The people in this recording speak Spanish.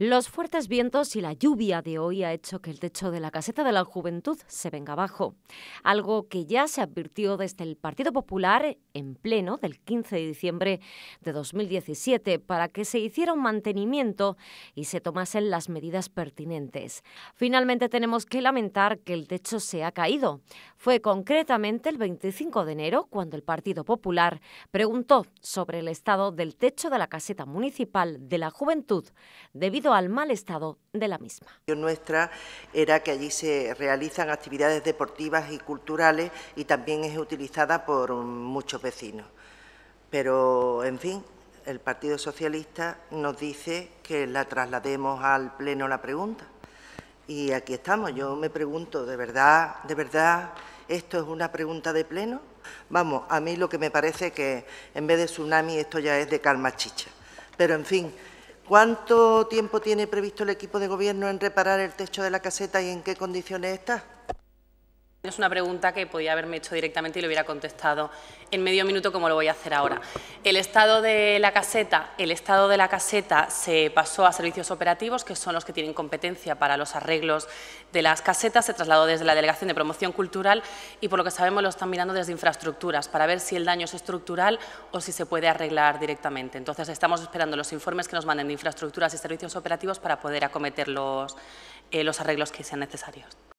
Los fuertes vientos y la lluvia de hoy ha hecho que el techo de la caseta de la juventud se venga abajo, algo que ya se advirtió desde el Partido Popular en pleno del 15 de diciembre de 2017 para que se hiciera un mantenimiento y se tomasen las medidas pertinentes. Finalmente tenemos que lamentar que el techo se ha caído. Fue concretamente el 25 de enero cuando el Partido Popular preguntó sobre el estado del techo de la caseta municipal de la juventud debido al mal estado de la misma. Nuestra era que allí se realizan actividades deportivas y culturales y también es utilizada por muchos vecinos. Pero, en fin, el Partido Socialista nos dice que la traslademos al Pleno la pregunta. Y aquí estamos. Yo me pregunto, ¿de verdad, de verdad esto es una pregunta de Pleno? Vamos, a mí lo que me parece que en vez de tsunami esto ya es de calma chicha. Pero, en fin, ¿Cuánto tiempo tiene previsto el equipo de gobierno en reparar el techo de la caseta y en qué condiciones está? Es una pregunta que podía haberme hecho directamente y lo hubiera contestado en medio minuto como lo voy a hacer ahora. El estado de la caseta, el estado de la caseta se pasó a servicios operativos, que son los que tienen competencia para los arreglos de las casetas, se trasladó desde la Delegación de Promoción Cultural y por lo que sabemos lo están mirando desde infraestructuras para ver si el daño es estructural o si se puede arreglar directamente. Entonces estamos esperando los informes que nos manden de infraestructuras y servicios operativos para poder acometer los eh, arreglos que sean necesarios.